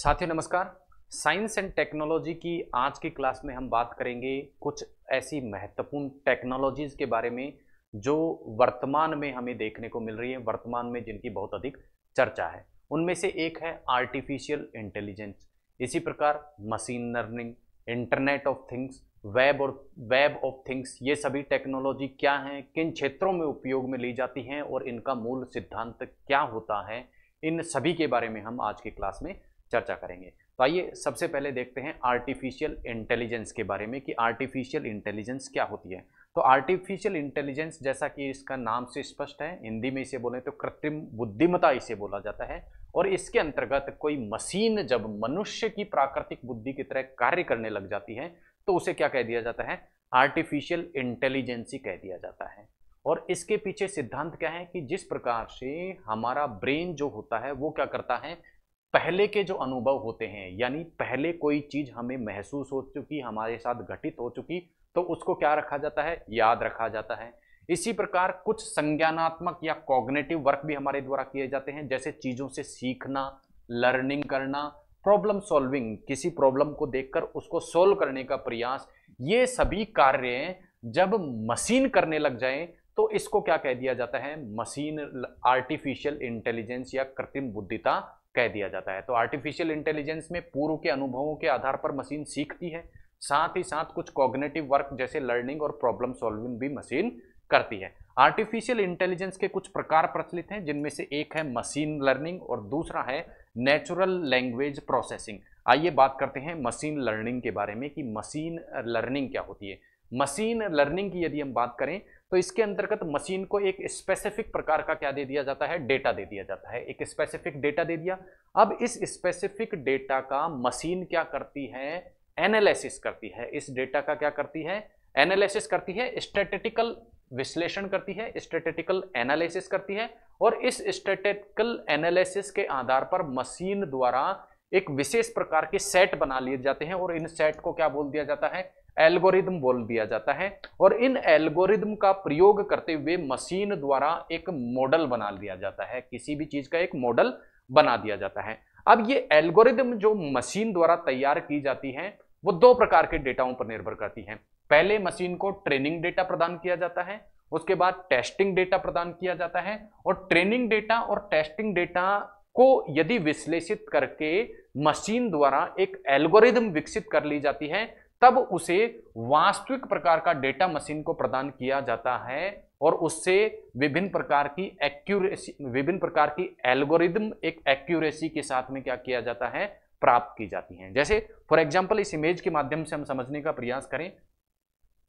साथियों नमस्कार science and technology की आज की क्लास में हम बात करेंगे कुछ ऐसी महत्वपूर्ण टेक्नोलॉजीज़ के बारे में जो वर्तमान में हमें देखने को मिल रही है वर्तमान में जिनकी बहुत अधिक चर्चा है उनमें से एक है आर्टिफिशियल इंटेलिजेंस इसी प्रकार machine learning internet of things web और वेब ऑफ थिंग्स ये सभी टेक्नोलॉजी क्या हैं किन क्षेत्रों में उपयोग में ली जाती हैं और इनका मूल सिद्धांत क्या होता है इन सभी के बारे में हम आज की क्लास में चर्चा करेंगे तो आइए सबसे पहले देखते हैं आर्टिफिशियल इंटेलिजेंस के बारे में कि आर्टिफिशियल इंटेलिजेंस क्या होती है तो आर्टिफिशियल इंटेलिजेंस जैसा कि इसका नाम से स्पष्ट है हिंदी में इसे बोलें तो कृत्रिम बुद्धिमता इसे बोला जाता है और इसके अंतर्गत कोई मशीन जब मनुष्य की प्राकृतिक बुद्धि की तरह कार्य करने लग जाती है तो उसे क्या कह दिया जाता है आर्टिफिशियल इंटेलिजेंस ही कह दिया जाता है और इसके पीछे सिद्धांत क्या है कि जिस प्रकार से हमारा ब्रेन जो होता है वो क्या करता है पहले के जो अनुभव होते हैं यानी पहले कोई चीज़ हमें महसूस हो चुकी हमारे साथ घटित हो चुकी तो उसको क्या रखा जाता है याद रखा जाता है इसी प्रकार कुछ संज्ञानात्मक या कॉग्नेटिव वर्क भी हमारे द्वारा किए जाते हैं जैसे चीज़ों से सीखना लर्निंग करना प्रॉब्लम सॉल्विंग किसी प्रॉब्लम को देखकर उसको सॉल्व करने का प्रयास ये सभी कार्य जब मशीन करने लग जाए तो इसको क्या कह दिया जाता है मशीन आर्टिफिशियल इंटेलिजेंस या कृत्रिम बुद्धिता कह दिया जाता है तो आर्टिफिशियल इंटेलिजेंस में पूर्व के अनुभवों के आधार पर मशीन सीखती है साथ ही साथ कुछ कॉग्नेटिव वर्क जैसे लर्निंग और प्रॉब्लम सॉल्विंग भी मशीन करती है आर्टिफिशियल इंटेलिजेंस के कुछ प्रकार प्रचलित हैं जिनमें से एक है मशीन लर्निंग और दूसरा है नेचुरल लैंग्वेज प्रोसेसिंग आइए बात करते हैं मशीन लर्निंग के बारे में कि मशीन लर्निंग क्या होती है मशीन लर्निंग की यदि हम बात करें तो इसके अंतर्गत मशीन को एक स्पेसिफिक प्रकार का क्या दे दिया जाता है डेटा दे दिया जाता है एक स्पेसिफिक डेटा दे दिया अब इस स्पेसिफिक डेटा का मशीन क्या करती है एनालिसिस करती है इस डेटा का क्या करती है एनालिसिस करती है स्टेटिटिकल विश्लेषण करती है स्टेटिटिकल एनालिसिस करती है और इस स्टेटिटिकल एनालिसिस के आधार पर मशीन द्वारा एक विशेष प्रकार के सेट बना लिए जाते हैं और इन सेट को क्या बोल दिया जाता है एल्गोरिदम बोल दिया जाता है और इन एल्गोरिदम का प्रयोग करते हुए मशीन द्वारा एक मॉडल बना दिया जाता है किसी भी चीज का एक मॉडल बना दिया जाता है अब ये एल्गोरिदम जो मशीन द्वारा तैयार की जाती है वो दो प्रकार के डेटाओं पर निर्भर करती है पहले मशीन को ट्रेनिंग डेटा प्रदान किया जाता है उसके बाद टेस्टिंग डेटा प्रदान किया जाता है और ट्रेनिंग डेटा और टेस्टिंग डेटा को यदि विश्लेषित करके मशीन द्वारा एक एल्गोरिदम विकसित कर ली जाती है तब उसे वास्तविक प्रकार का डेटा मशीन को प्रदान किया जाता है और उससे विभिन्न प्रकार की एक्यूरेसी विभिन्न प्रकार की एल्गोरिदम एक एक्यूरेसी के साथ में क्या किया जाता है प्राप्त की जाती हैं जैसे फॉर एग्जाम्पल इस इमेज के माध्यम से हम समझने का प्रयास करें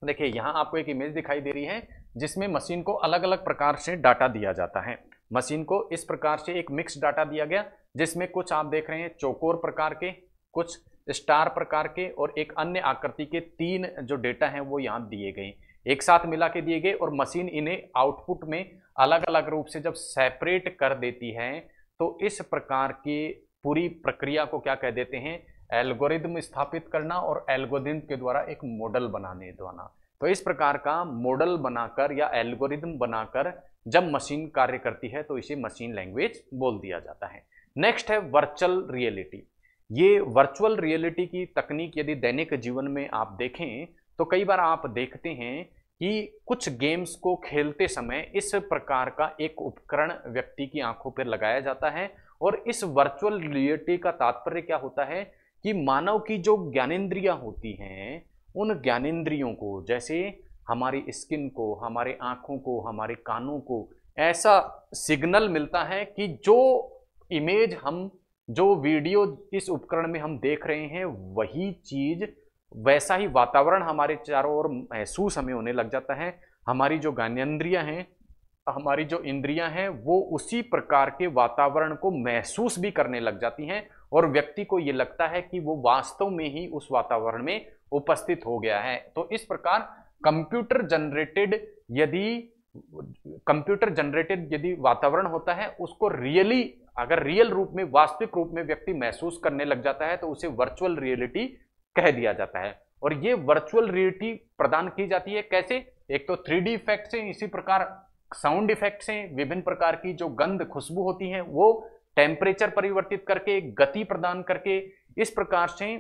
देखिए यहाँ आपको एक इमेज दिखाई दे रही है जिसमें मशीन को अलग अलग प्रकार से डाटा दिया जाता है मशीन को इस प्रकार से एक मिक्स डाटा दिया गया जिसमें कुछ आप देख रहे हैं चौकोर प्रकार के कुछ स्टार प्रकार के और एक अन्य आकृति के तीन जो डेटा हैं वो यहाँ दिए गए एक साथ मिला के दिए गए और मशीन इन्हें आउटपुट में अलग अलग रूप से जब सेपरेट कर देती है तो इस प्रकार की पूरी प्रक्रिया को क्या कह देते हैं एल्गोरिदम स्थापित करना और एल्गोरिदम के द्वारा एक मॉडल बनाने द्वारा तो इस प्रकार का मॉडल बनाकर या एल्गोरिदम बनाकर जब मशीन कार्य करती है तो इसे मशीन लैंग्वेज बोल दिया जाता है नेक्स्ट है वर्चुअल रियलिटी ये वर्चुअल रियलिटी की तकनीक यदि दैनिक जीवन में आप देखें तो कई बार आप देखते हैं कि कुछ गेम्स को खेलते समय इस प्रकार का एक उपकरण व्यक्ति की आंखों पर लगाया जाता है और इस वर्चुअल रियलिटी का तात्पर्य क्या होता है कि मानव की जो ज्ञानेन्द्रियाँ होती हैं उन ज्ञानेन्द्रियों को जैसे हमारी स्किन को हमारे आँखों को हमारे कानों को ऐसा सिग्नल मिलता है कि जो इमेज हम जो वीडियो इस उपकरण में हम देख रहे हैं वही चीज़ वैसा ही वातावरण हमारे चारों ओर महसूस हमें होने लग जाता है हमारी जो ज्ञानेन्द्रियाँ हैं हमारी जो इंद्रियां हैं वो उसी प्रकार के वातावरण को महसूस भी करने लग जाती हैं और व्यक्ति को ये लगता है कि वो वास्तव में ही उस वातावरण में उपस्थित हो गया है तो इस प्रकार कंप्यूटर जनरेटेड यदि कंप्यूटर जनरेटेड यदि वातावरण होता है उसको रियली अगर रियल रूप में वास्तविक रूप में व्यक्ति महसूस करने लग जाता है तो उसे वर्चुअल रियलिटी कह दिया जाता है और ये वर्चुअल रियलिटी प्रदान की जाती है कैसे एक तो थ्री डी इफेक्ट से इसी प्रकार साउंड इफेक्ट से विभिन्न प्रकार की जो गंध खुशबू होती है वो टेम्परेचर परिवर्तित करके गति प्रदान करके इस प्रकार से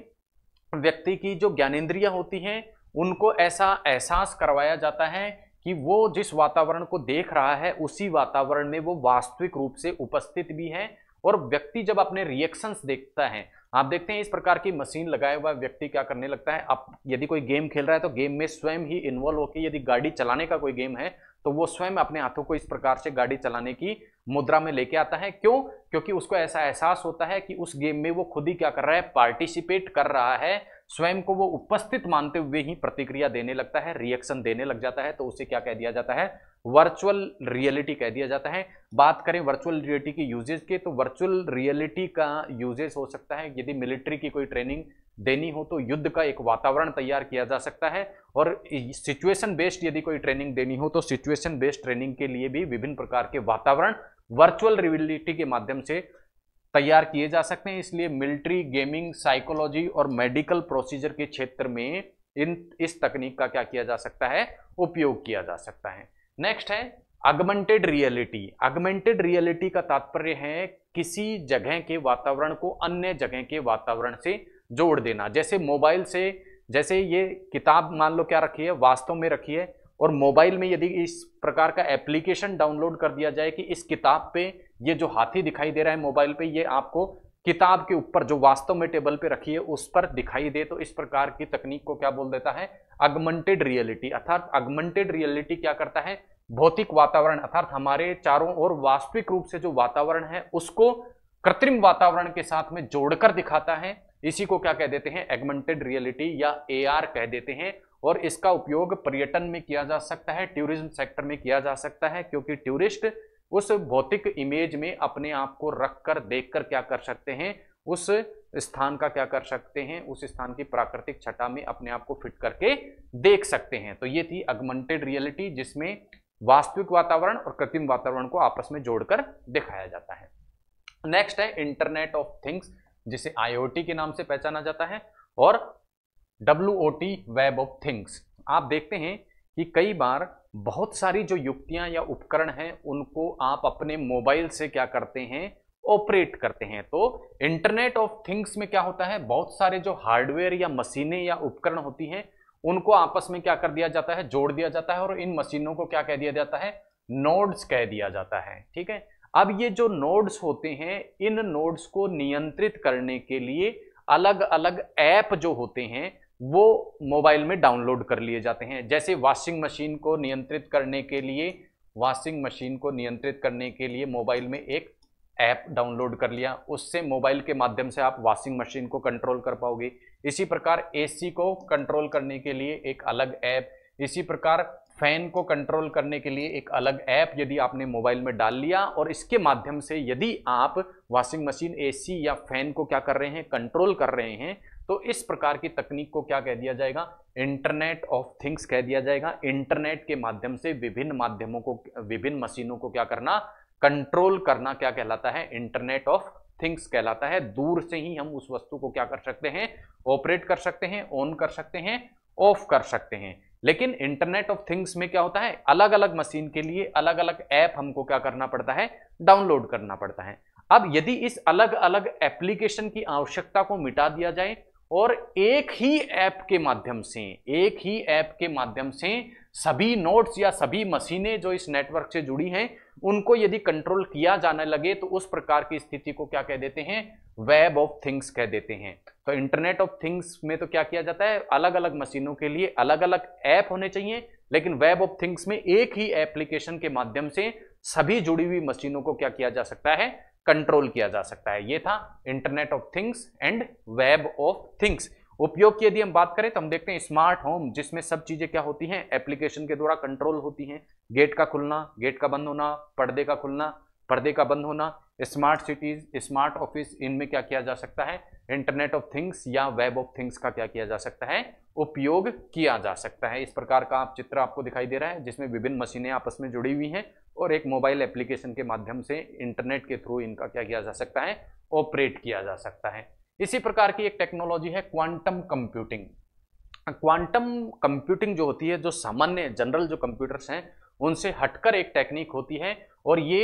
व्यक्ति की जो ज्ञानेन्द्रियां होती हैं उनको ऐसा एहसास करवाया जाता है कि वो जिस वातावरण को देख रहा है उसी वातावरण में वो वास्तविक रूप से उपस्थित भी है और व्यक्ति जब अपने रिएक्शंस देखता है आप देखते हैं इस प्रकार की मशीन लगाए हुआ व्यक्ति क्या करने लगता है आप यदि कोई गेम खेल रहा है तो गेम में स्वयं ही इन्वॉल्व होकर यदि गाड़ी चलाने का कोई गेम है तो वो स्वयं अपने हाथों को इस प्रकार से गाड़ी चलाने की मुद्रा में लेके आता है क्यों क्योंकि उसको ऐसा एहसास होता है कि उस गेम में वो खुद ही क्या कर रहा है पार्टिसिपेट कर रहा है स्वयं को वो उपस्थित मानते हुए ही प्रतिक्रिया देने लगता है रिएक्शन देने लग जाता है तो उसे क्या कह दिया जाता है वर्चुअल रियलिटी कह दिया जाता है बात करें वर्चुअल रियलिटी के यूजेज के तो वर्चुअल रियलिटी का यूजेज हो सकता है यदि मिलिट्री की कोई ट्रेनिंग देनी हो तो युद्ध का एक वातावरण तैयार किया जा सकता है और सिचुएशन बेस्ड यदि कोई ट्रेनिंग देनी हो तो सिचुएशन बेस्ड ट्रेनिंग के लिए भी विभिन्न प्रकार के वातावरण वर्चुअल रियलिटी के माध्यम से तैयार किए जा सकते हैं इसलिए मिलिट्री गेमिंग साइकोलॉजी और मेडिकल प्रोसीजर के क्षेत्र में इन इस तकनीक का क्या किया जा सकता है उपयोग किया जा सकता है नेक्स्ट है अगमेंटेड रियलिटी अगमेंटेड रियलिटी का तात्पर्य है किसी जगह के वातावरण को अन्य जगह के वातावरण से जोड़ देना जैसे मोबाइल से जैसे ये किताब मान लो क्या रखी है वास्तव में रखी है और मोबाइल में यदि इस प्रकार का एप्लीकेशन डाउनलोड कर दिया जाए कि इस किताब पे ये जो हाथी दिखाई दे रहा है मोबाइल पे ये आपको किताब के ऊपर जो वास्तव में टेबल पे रखी है उस पर दिखाई दे तो इस प्रकार की तकनीक को क्या बोल देता है अगमेंटेड रियलिटी अर्थात अगमेंटेड रियलिटी क्या करता है भौतिक वातावरण अर्थात हमारे चारों ओर वास्तविक रूप से जो वातावरण है उसको कृत्रिम वातावरण के साथ में जोड़कर दिखाता है इसी को क्या कह देते हैं एगमेंटेड रियलिटी या एआर कह देते हैं और इसका उपयोग पर्यटन में किया जा सकता है टूरिज्म सेक्टर में किया जा सकता है क्योंकि टूरिस्ट उस भौतिक इमेज में अपने आप को रख कर देख कर क्या कर सकते हैं उस स्थान का क्या कर सकते हैं उस स्थान की प्राकृतिक छटा में अपने आप को फिट करके देख सकते हैं तो ये थी अगमेंटेड रियलिटी जिसमें वास्तविक वातावरण और कृत्रिम वातावरण को आपस में जोड़कर दिखाया जाता है नेक्स्ट है इंटरनेट ऑफ थिंग्स जिसे आईओटी के नाम से पहचाना जाता है और डब्ल्यू वेब ऑफ थिंग्स आप देखते हैं कि कई बार बहुत सारी जो युक्तियां या उपकरण हैं उनको आप अपने मोबाइल से क्या करते हैं ऑपरेट करते हैं तो इंटरनेट ऑफ थिंग्स में क्या होता है बहुत सारे जो हार्डवेयर या मशीनें या उपकरण होती हैं उनको आपस में क्या कर दिया जाता है जोड़ दिया जाता है और इन मशीनों को क्या कह दिया जाता है नोड्स कह दिया जाता है ठीक है अब ये जो नोड्स होते हैं इन नोड्स को नियंत्रित करने के लिए अलग अलग ऐप जो होते हैं वो मोबाइल में डाउनलोड कर लिए जाते हैं जैसे वॉशिंग मशीन को नियंत्रित करने के लिए वॉशिंग मशीन को नियंत्रित करने के लिए मोबाइल में एक ऐप डाउनलोड कर लिया उससे मोबाइल के माध्यम से आप वॉशिंग मशीन को कंट्रोल कर पाओगे इसी प्रकार एसी को कंट्रोल करने के लिए एक अलग ऐप इसी प्रकार फैन को कंट्रोल करने के लिए एक अलग ऐप यदि आपने मोबाइल में डाल लिया और इसके माध्यम से यदि आप वॉशिंग मशीन एसी या फैन को क्या कर रहे हैं कंट्रोल कर रहे हैं तो इस प्रकार की तकनीक को क्या कह दिया जाएगा इंटरनेट ऑफ थिंग्स कह दिया जाएगा इंटरनेट के माध्यम से विभिन्न माध्यमों को विभिन्न मशीनों को क्या करना कंट्रोल करना क्या कहलाता है इंटरनेट ऑफ थिंग्स कहलाता है दूर से ही हम उस वस्तु को क्या कर सकते हैं ऑपरेट कर सकते हैं ऑन कर सकते हैं ऑफ कर सकते हैं लेकिन इंटरनेट ऑफ थिंग्स में क्या होता है अलग अलग मशीन के लिए अलग अलग ऐप हमको क्या करना पड़ता है डाउनलोड करना पड़ता है अब यदि इस अलग अलग एप्लीकेशन की आवश्यकता को मिटा दिया जाए और एक ही ऐप के माध्यम से एक ही ऐप के माध्यम से सभी नोट्स या सभी मशीनें जो इस नेटवर्क से जुड़ी हैं उनको यदि कंट्रोल किया जाने लगे तो उस प्रकार की स्थिति को क्या कह देते हैं वेब ऑफ थिंग्स कह देते हैं तो इंटरनेट ऑफ थिंग्स में तो क्या किया जाता है अलग अलग मशीनों के लिए अलग अलग ऐप होने चाहिए लेकिन वेब ऑफ थिंग्स में एक ही एप्लीकेशन के माध्यम से सभी जुड़ी हुई मशीनों को क्या किया जा सकता है कंट्रोल किया जा सकता है ये था internet of things and web of things उपयोग की यदि हम बात करें तो हम देखते हैं स्मार्ट होम जिसमें सब चीजें क्या होती हैं एप्लीकेशन के द्वारा कंट्रोल होती हैं गेट का खुलना गेट का बंद होना पर्दे का खुलना पर्दे का बंद होना स्मार्ट सिटीज स्मार्ट ऑफिस इनमें क्या किया जा सकता है इंटरनेट ऑफ थिंग्स या वेब ऑफ थिंग्स का क्या किया जा सकता है उपयोग किया जा सकता है इस प्रकार का आप चित्र आपको दिखाई दे रहा है जिसमें विभिन्न मशीनें आपस में जुड़ी हुई हैं और एक मोबाइल एप्लीकेशन के माध्यम से इंटरनेट के थ्रू इनका क्या किया जा सकता है ऑपरेट किया जा सकता है इसी प्रकार की एक टेक्नोलॉजी है क्वांटम कंप्यूटिंग क्वांटम कंप्यूटिंग जो होती है जो सामान्य जनरल जो कंप्यूटर्स हैं उनसे हटकर एक टेक्निक होती है और ये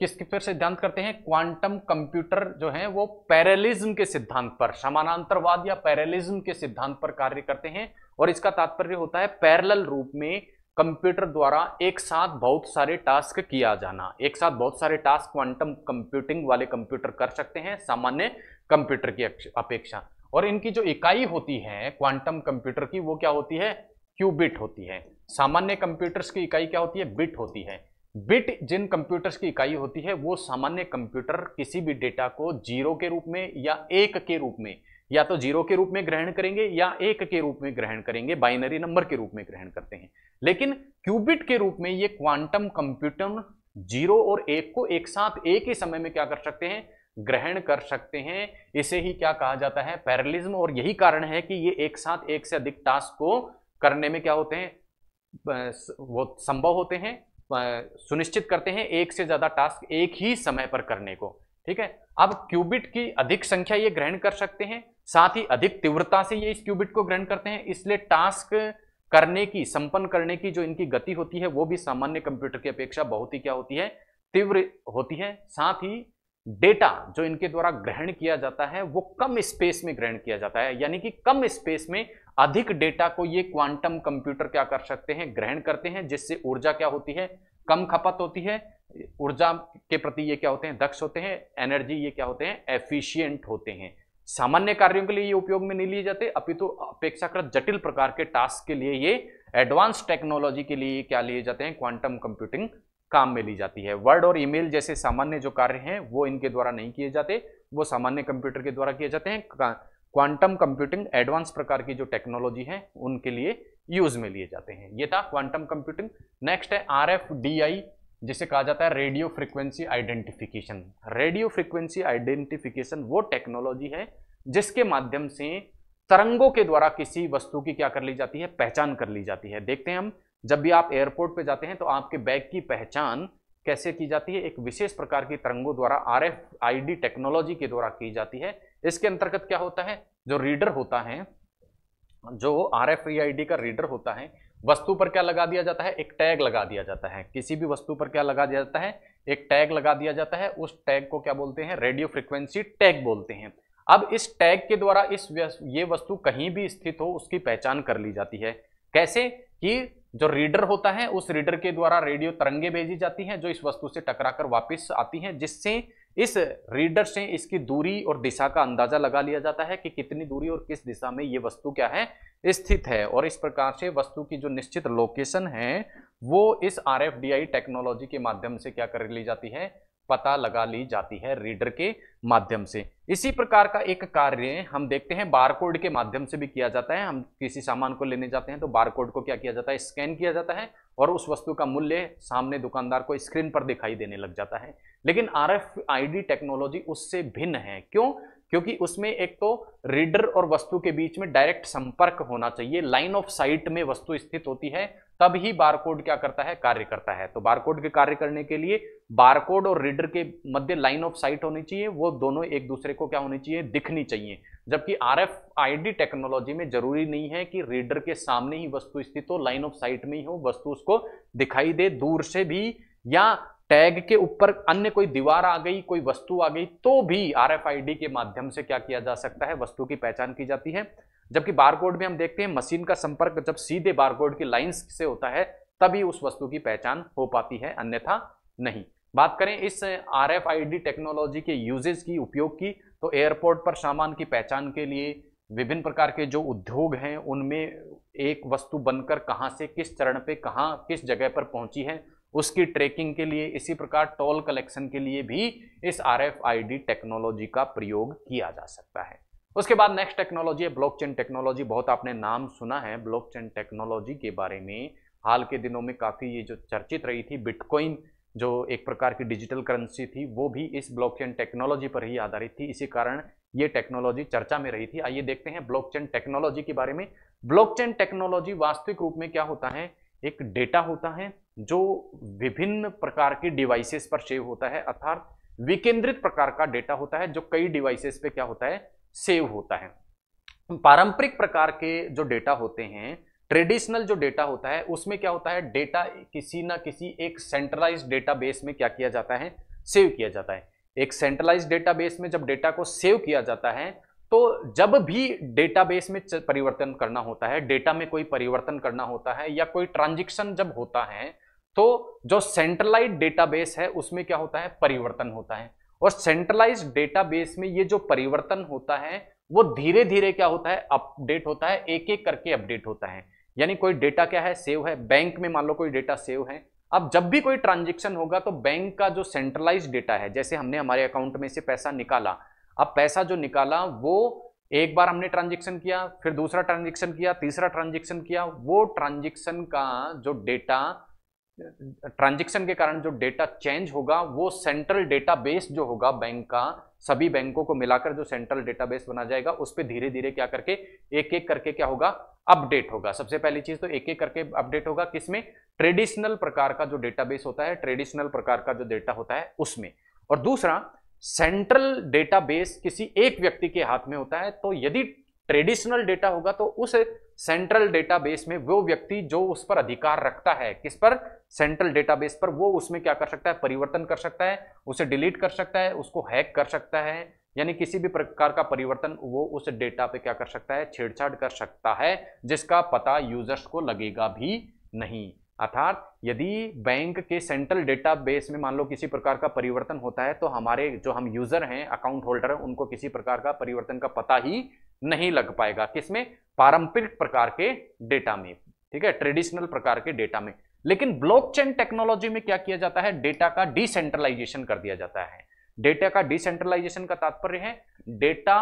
किसके पर सिद्धांत करते हैं क्वांटम कंप्यूटर जो है वो पैरेलिज्म के सिद्धांत पर समानांतरवाद या पैरेलिज्म के सिद्धांत पर कार्य करते हैं और इसका तात्पर्य होता है पैरेलल रूप में कंप्यूटर द्वारा एक साथ बहुत सारे टास्क किया जाना एक साथ बहुत सारे टास्क क्वांटम कंप्यूटिंग वाले कंप्यूटर कर सकते हैं सामान्य कंप्यूटर की अपेक्षा और इनकी जो इकाई होती है क्वांटम कंप्यूटर की वो क्या होती है क्यूबिट होती है सामान्य कंप्यूटर्स की इकाई क्या होती है बिट होती है बिट जिन कंप्यूटर्स की इकाई होती है वो सामान्य कंप्यूटर किसी भी डेटा को जीरो के रूप में या एक के रूप में या तो जीरो के रूप में ग्रहण करेंगे या एक के रूप में ग्रहण करेंगे बाइनरी नंबर के रूप में ग्रहण करते हैं लेकिन क्यूबिट के रूप में ये क्वांटम कंप्यूटर जीरो और एक को एक साथ एक ही समय में क्या कर सकते हैं ग्रहण कर सकते हैं इसे ही क्या कहा जाता है पैरलिज्म और यही कारण है कि ये एक साथ एक से अधिक टास्क को करने में क्या होते हैं वो संभव होते हैं सुनिश्चित करते हैं एक से ज़्यादा टास्क एक ही समय पर करने को ठीक है अब क्यूबिट की अधिक संख्या ये ग्रहण कर सकते हैं साथ ही अधिक तीव्रता से ये इस क्यूबिट को ग्रहण करते हैं इसलिए टास्क करने की संपन्न करने की जो इनकी गति होती है वो भी सामान्य कंप्यूटर की अपेक्षा बहुत ही क्या होती है तीव्र होती है साथ ही डेटा जो इनके द्वारा ग्रहण किया जाता है वो कम स्पेस में ग्रहण किया जाता है यानी कि कम स्पेस में अधिक डेटा को ये क्वांटम कंप्यूटर क्या कर सकते हैं ग्रहण करते हैं जिससे ऊर्जा क्या होती है कम खपत होती है ऊर्जा के प्रति ये क्या होते हैं दक्ष होते हैं एनर्जी ये क्या होते हैं एफिशिएंट होते हैं सामान्य कार्यों के लिए ये उपयोग में नहीं लिए जाते अपितु तो अपेक्षाकृत जटिल प्रकार के टास्क के लिए ये एडवांस टेक्नोलॉजी के लिए क्या लिए जाते हैं क्वांटम कंप्यूटिंग काम में ली जाती है वर्ड और ईमेल जैसे सामान्य जो कार्य हैं वो इनके द्वारा नहीं किए जाते वो सामान्य कंप्यूटर के द्वारा किए जाते हैं क्वांटम कंप्यूटिंग एडवांस प्रकार की जो टेक्नोलॉजी है उनके लिए यूज में लिए जाते हैं ये था क्वांटम कंप्यूटिंग नेक्स्ट है आर एफ डी आई जिसे कहा जाता है radio frequency identification radio frequency identification वो टेक्नोलॉजी है जिसके माध्यम से तरंगों के द्वारा किसी वस्तु की क्या कर ली जाती है पहचान कर ली जाती है देखते हैं हम जब भी आप एयरपोर्ट पे जाते हैं तो आपके बैग की पहचान कैसे की जाती है एक विशेष प्रकार की तरंगों द्वारा R F I D technology के द्वारा की जाती है इसके अंतर्गत क्या होता है जो रीडर होता है जो आर एफ का रीडर होता है वस्तु पर क्या लगा दिया जाता है एक टैग लगा दिया जाता है किसी भी वस्तु पर क्या लगा दिया जाता है एक टैग लगा दिया जाता है उस टैग को क्या बोलते हैं रेडियो फ्रिक्वेंसी टैग बोलते हैं अब इस टैग के द्वारा इस ये वस्तु कहीं भी स्थित हो उसकी पहचान कर ली जाती है कैसे कि जो रीडर होता है उस रीडर के द्वारा रेडियो तरंगे भेजी जाती हैं जो इस वस्तु से टकराकर वापस आती हैं जिससे इस रीडर से इसकी दूरी और दिशा का अंदाजा लगा लिया जाता है कि कितनी दूरी और किस दिशा में ये वस्तु क्या है स्थित है और इस प्रकार से वस्तु की जो निश्चित लोकेशन है वो इस आर टेक्नोलॉजी के माध्यम से क्या कर ली जाती है पता लगा ली जाती है रीडर के माध्यम से इसी प्रकार का एक कार्य हम देखते हैं बारकोड के माध्यम से भी किया जाता है हम किसी सामान को लेने जाते हैं तो बारकोड को क्या किया जाता है स्कैन किया जाता है और उस वस्तु का मूल्य सामने दुकानदार को स्क्रीन पर दिखाई देने लग जाता है लेकिन R F I D technology उससे भिन्न है क्यों क्योंकि उसमें एक तो रीडर और वस्तु के बीच में डायरेक्ट संपर्क होना चाहिए लाइन ऑफ साइट में वस्तु स्थित होती है तब ही बारकोड क्या करता है कार्य करता है तो बारकोड के कार्य करने के लिए बारकोड और रीडर के मध्य लाइन ऑफ साइट होनी चाहिए वो दोनों एक दूसरे को क्या होनी चाहिए दिखनी चाहिए जबकि R F I D technology में जरूरी नहीं है कि रीडर के सामने ही वस्तु स्थित हो लाइन ऑफ साइट में ही हो वस्तु उसको दिखाई दे दूर से भी या टैग के ऊपर अन्य कोई दीवार आ गई कोई वस्तु आ गई तो भी डी के माध्यम से क्या किया जा सकता है वस्तु की पहचान की जाती है जबकि बारकोड में हम देखते हैं मशीन का संपर्क जब सीधे बारकोड की लाइंस से होता है तभी उस वस्तु की पहचान हो पाती है अन्यथा नहीं बात करें इस डी टेक्नोलॉजी के यूजेज की उपयोग की तो एयरपोर्ट पर सामान की पहचान के लिए विभिन्न प्रकार के जो उद्योग हैं उनमें एक वस्तु बनकर कहाँ से किस चरण पे कहाँ किस जगह पर पहुंची है उसकी ट्रैकिंग के लिए इसी प्रकार टोल कलेक्शन के लिए भी इस आर डी टेक्नोलॉजी का प्रयोग किया जा सकता है उसके बाद नेक्स्ट टेक्नोलॉजी है ब्लॉकचेन टेक्नोलॉजी बहुत आपने नाम सुना है ब्लॉकचेन टेक्नोलॉजी के बारे में हाल के दिनों में काफ़ी ये जो चर्चित रही थी बिटकॉइन जो एक प्रकार की डिजिटल करेंसी थी वो भी इस ब्लॉकचेन टेक्नोलॉजी पर ही आधारित थी इसी कारण ये टेक्नोलॉजी चर्चा में रही थी आइए देखते हैं ब्लॉकचेन टेक्नोलॉजी के बारे में ब्लॉकचेन टेक्नोलॉजी वास्तविक रूप में क्या होता है एक डेटा होता है जो विभिन्न प्रकार के डिवाइसेस पर सेव होता है अर्थात विकेंद्रित प्रकार का डेटा होता है जो कई डिवाइसेस पे क्या होता है सेव होता है पारंपरिक प्रकार के जो डेटा होते हैं ट्रेडिशनल जो डेटा होता है उसमें क्या होता है डेटा किसी ना किसी एक सेंट्रलाइज डेटाबेस में क्या किया जाता है सेव किया जाता है एक सेंट्रलाइज डेटाबेस में जब डेटा को सेव किया जाता है तो जब भी डेटाबेस में परिवर्तन करना होता है डेटा में कोई परिवर्तन करना होता है या कोई ट्रांजेक्शन जब होता है तो जो सेंट्रलाइज डेटाबेस है उसमें क्या होता है परिवर्तन होता है और सेंट्रलाइज डेटाबेस में ये जो परिवर्तन होता है वो धीरे धीरे क्या होता है अपडेट होता है एक एक करके अपडेट होता है यानी कोई डेटा क्या है सेव है बैंक में मान लो कोई डेटा सेव है अब जब भी कोई ट्रांजेक्शन होगा तो बैंक का जो सेंट्रलाइज डेटा है जैसे हमने हमारे अकाउंट में से पैसा निकाला अब पैसा जो निकाला वो एक बार हमने ट्रांजेक्शन किया फिर दूसरा ट्रांजेक्शन किया तीसरा ट्रांजेक्शन किया वो ट्रांजेक्शन का जो डेटा ट्रांजेक्शन के कारण जो डेटा चेंज होगा वो सेंट्रल डेटाबेस जो होगा बैंक का सभी बैंकों को मिलाकर जो सेंट्रल डेटाबेस बना जाएगा उस पर धीरे धीरे क्या करके एक एक करके क्या होगा अपडेट होगा सबसे पहली चीज तो एक एक करके अपडेट होगा किसमें ट्रेडिशनल प्रकार का जो डेटाबेस होता है ट्रेडिशनल प्रकार का जो डेटा होता है उसमें और दूसरा सेंट्रल डेटाबेस किसी एक व्यक्ति के हाथ में होता है तो यदि ट्रेडिशनल डेटा होगा तो उस सेंट्रल डेटाबेस में वो व्यक्ति जो उस पर अधिकार रखता है किस पर सेंट्रल डेटाबेस पर वो उसमें क्या कर सकता है परिवर्तन कर सकता है उसे डिलीट कर सकता है उसको हैक कर सकता है यानी किसी भी प्रकार का परिवर्तन वो उस डेटा पे क्या कर सकता है छेड़छाड़ कर सकता है जिसका पता यूजर्स को लगेगा भी नहीं अर्थात यदि बैंक के सेंट्रल डेटाबेस में मान लो किसी प्रकार का परिवर्तन होता है तो हमारे जो हम यूजर हैं अकाउंट होल्डर हैं उनको किसी प्रकार का परिवर्तन का पता ही नहीं लग पाएगा किसमें पारंपरिक प्रकार के डेटा में ठीक है ट्रेडिशनल प्रकार के डेटा में लेकिन ब्लॉकचेन टेक्नोलॉजी में क्या किया जाता है डेटा का डिसेंट्रलाइजेशन कर दिया जाता है डेटा का डिसेंट्रलाइजेशन का तात्पर्य है डेटा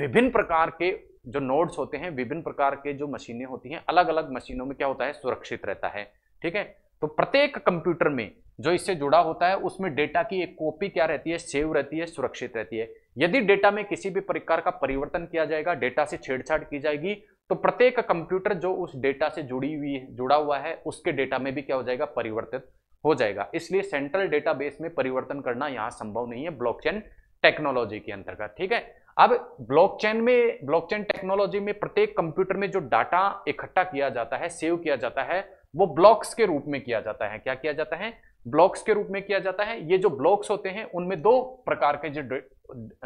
विभिन्न प्रकार के जो नोड्स होते हैं विभिन्न प्रकार के जो मशीनें होती हैं अलग अलग मशीनों में क्या होता है सुरक्षित रहता है ठीक है तो प्रत्येक कंप्यूटर में जो इससे जुड़ा होता है उसमें डेटा की एक कॉपी क्या रहती है सेव रहती है सुरक्षित रहती है यदि डेटा में किसी भी प्रकार का परिवर्तन किया जाएगा डेटा से छेड़छाड़ की जाएगी तो प्रत्येक कंप्यूटर जो उस डेटा से जुड़ी हुई जुड़ा हुआ है उसके डेटा में भी क्या हो जाएगा परिवर्तित हो जाएगा इसलिए सेंट्रल डेटाबेस में परिवर्तन करना यहां संभव नहीं है ब्लॉकचेन टेक्नोलॉजी के अंतर्गत ठीक है अब ब्लॉकचेन में ब्लॉकचेन टेक्नोलॉजी में प्रत्येक कंप्यूटर में जो डाटा इकट्ठा किया जाता है सेव किया जाता है वो ब्लॉक्स के रूप में किया जाता है क्या किया जाता है ब्लॉक्स के रूप में किया जाता है ये जो ब्लॉक्स होते हैं उनमें दो प्रकार के जो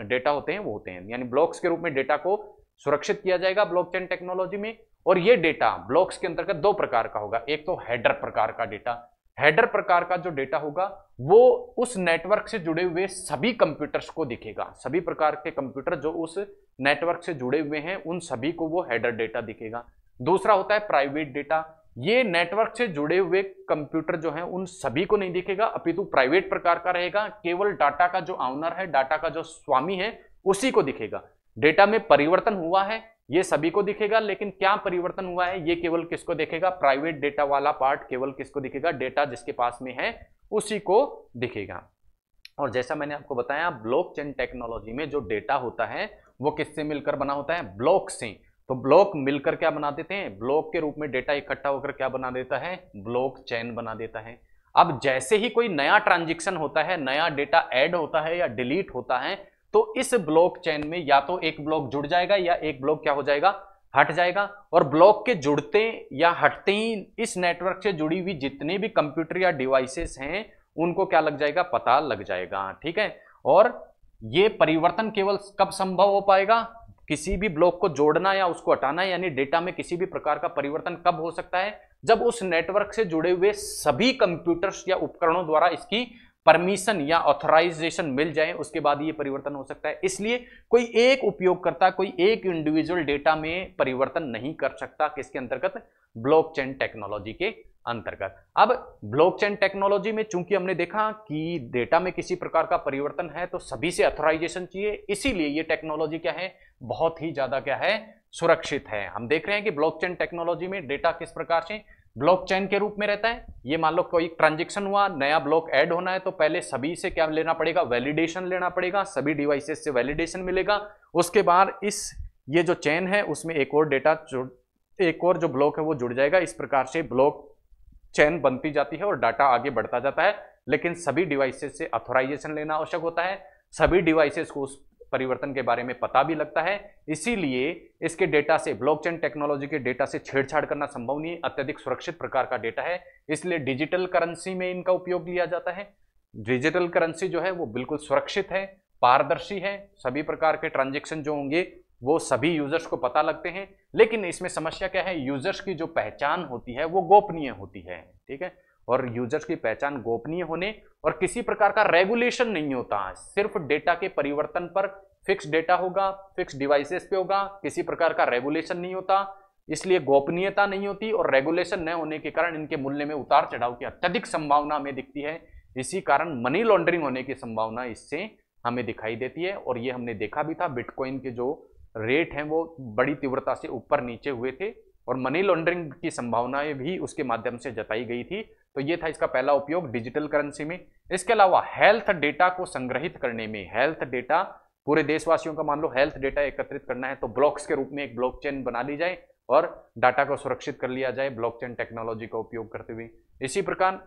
डेटा होते हैं वो होते हैं यानी ब्लॉक्स के रूप में डेटा को सुरक्षित किया जाएगा ब्लॉकचेन टेक्नोलॉजी में और ये डेटा ब्लॉक्स के अंतर्गत दो प्रकार का होगा एक तो हेडर प्रकार का डेटा हेडर प्रकार का जो डेटा होगा वो उस नेटवर्क से जुड़े हुए सभी कंप्यूटर्स को दिखेगा सभी प्रकार के कंप्यूटर जो उस नेटवर्क से जुड़े हुए हैं उन सभी को वो हेडर डेटा दिखेगा दूसरा होता है प्राइवेट डेटा ये नेटवर्क से जुड़े हुए कंप्यूटर जो है उन सभी को नहीं दिखेगा अपितु प्राइवेट प्रकार का रहेगा केवल डाटा का जो ऑनर है डाटा का जो स्वामी है उसी को दिखेगा डेटा में परिवर्तन हुआ है ये सभी को दिखेगा लेकिन क्या परिवर्तन हुआ है ये केवल किसको देखेगा प्राइवेट डेटा वाला पार्ट केवल किसको दिखेगा डेटा जिसके पास में है उसी को दिखेगा और जैसा मैंने आपको बताया ब्लॉकचेन टेक्नोलॉजी में जो डेटा होता है वो किससे मिलकर बना होता है ब्लॉक से तो ब्लॉक मिलकर क्या बना देते हैं ब्लॉक के रूप में डेटा इकट्ठा होकर क्या बना देता है ब्लॉक चैन बना देता है अब जैसे ही कोई नया ट्रांजेक्शन होता है नया डेटा ऐड होता है या डिलीट होता है तो इस ब्लॉक चैन में या तो एक ब्लॉक जुड़ जाएगा या एक ब्लॉक क्या हो जाएगा हट जाएगा और ब्लॉक के जुड़ते या हटते ही इस नेटवर्क से जुड़ी हुई जितने भी कंप्यूटर या डिवाइसेस हैं उनको क्या लग जाएगा पता लग जाएगा ठीक है और ये परिवर्तन केवल कब संभव हो पाएगा किसी भी ब्लॉक को जोड़ना या उसको हटाना यानी डेटा में किसी भी प्रकार का परिवर्तन कब हो सकता है जब उस नेटवर्क से जुड़े हुए सभी कंप्यूटर्स या उपकरणों द्वारा इसकी परमिशन या ऑथराइजेशन मिल जाए उसके बाद ये परिवर्तन हो सकता है इसलिए कोई एक उपयोगकर्ता कोई एक इंडिविजुअल डेटा में परिवर्तन नहीं कर सकता किसके अंतर्गत ब्लॉकचेन टेक्नोलॉजी के अंतर्गत अब ब्लॉकचेन टेक्नोलॉजी में चूंकि हमने देखा कि डेटा में किसी प्रकार का परिवर्तन है तो सभी से अथोराइजेशन चाहिए इसीलिए ये टेक्नोलॉजी क्या है बहुत ही ज्यादा क्या है सुरक्षित है हम देख रहे हैं कि ब्लॉकचेन टेक्नोलॉजी में डेटा किस प्रकार से ब्लॉकचेन के रूप में रहता है ये मान लो कोई ट्रांजेक्शन हुआ नया ब्लॉक ऐड होना है तो पहले सभी से क्या लेना पड़ेगा वैलिडेशन लेना पड़ेगा सभी डिवाइसेस से वैलिडेशन मिलेगा उसके बाद इस ये जो चेन है उसमें एक और डेटा एक और जो ब्लॉक है वो जुड़ जाएगा इस प्रकार से ब्लॉक चैन बनती जाती है और डाटा आगे बढ़ता जाता है लेकिन सभी डिवाइसेस से अथोराइजेशन लेना आवश्यक होता है सभी डिवाइसेस को उस परिवर्तन के बारे में पता भी लगता है इसीलिए इसके डेटा से ब्लॉकचेन टेक्नोलॉजी के डेटा से छेड़छाड़ करना संभव नहीं अत्यधिक सुरक्षित प्रकार का डेटा है इसलिए डिजिटल करेंसी में इनका उपयोग लिया जाता है डिजिटल करेंसी जो है वो बिल्कुल सुरक्षित है पारदर्शी है सभी प्रकार के ट्रांजेक्शन जो होंगे वो सभी यूजर्स को पता लगते हैं लेकिन इसमें समस्या क्या है यूजर्स की जो पहचान होती है वो गोपनीय होती है ठीक है और यूजर्स की पहचान गोपनीय होने और किसी प्रकार का रेगुलेशन नहीं होता सिर्फ डेटा के परिवर्तन पर फिक्स डेटा होगा फिक्स डिवाइसेस पे होगा किसी प्रकार का रेगुलेशन नहीं होता इसलिए गोपनीयता नहीं होती और रेगुलेशन न होने के कारण इनके मूल्य में उतार चढ़ाव की अत्यधिक संभावना हमें दिखती है इसी कारण मनी लॉन्ड्रिंग होने की संभावना इससे हमें दिखाई देती है और ये हमने देखा भी था बिटकॉइन के जो रेट हैं वो बड़ी तीव्रता से ऊपर नीचे हुए थे और मनी लॉन्ड्रिंग की संभावनाएं भी उसके माध्यम से जताई गई थी तो ये था इसका पहला उपयोग डिजिटल करेंसी में इसके अलावा हेल्थ डेटा को संग्रहित करने में हेल्थ डेटा पूरे देशवासियों का मान लो हेल्थ डेटा एकत्रित करना है तो ब्लॉक्स के रूप में एक ब्लॉकचेन बना ली जाए और डाटा को सुरक्षित कर लिया जाए ब्लॉकचेन टेक्नोलॉजी का उपयोग करते हुए इसी प्रकार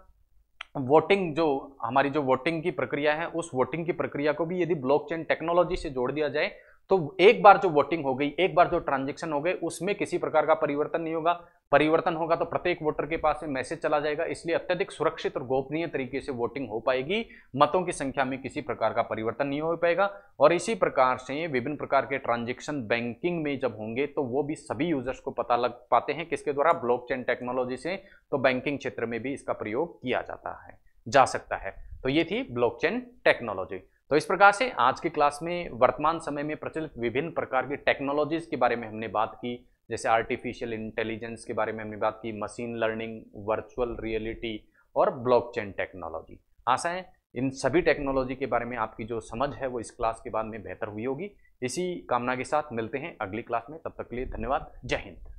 वोटिंग जो हमारी जो वोटिंग की प्रक्रिया है उस वोटिंग की प्रक्रिया को भी यदि ब्लॉकचेन टेक्नोलॉजी से जोड़ दिया जाए तो एक बार जो वोटिंग हो गई एक बार जो ट्रांजेक्शन हो गए उसमें किसी प्रकार का परिवर्तन नहीं होगा परिवर्तन होगा तो प्रत्येक वोटर के पास में मैसेज चला जाएगा इसलिए अत्यधिक सुरक्षित और गोपनीय तरीके से वोटिंग हो पाएगी मतों की संख्या में किसी प्रकार का परिवर्तन नहीं हो पाएगा और इसी प्रकार से विभिन्न प्रकार के ट्रांजेक्शन बैंकिंग में जब होंगे तो वो भी सभी यूजर्स को पता लग पाते हैं किसके द्वारा ब्लॉक टेक्नोलॉजी से तो बैंकिंग क्षेत्र में भी इसका प्रयोग किया जाता है जा सकता है तो ये थी ब्लॉक टेक्नोलॉजी तो इस प्रकार से आज की क्लास में वर्तमान समय में प्रचलित विभिन्न प्रकार की टेक्नोलॉजीज़ के बारे में हमने बात की जैसे आर्टिफिशियल इंटेलिजेंस के बारे में हमने बात की मशीन लर्निंग वर्चुअल रियलिटी और ब्लॉकचेन टेक्नोलॉजी आशा है इन सभी टेक्नोलॉजी के बारे में आपकी जो समझ है वो इस क्लास के बाद में बेहतर हुई होगी इसी कामना के साथ मिलते हैं अगली क्लास में तब तक के लिए धन्यवाद जय हिंद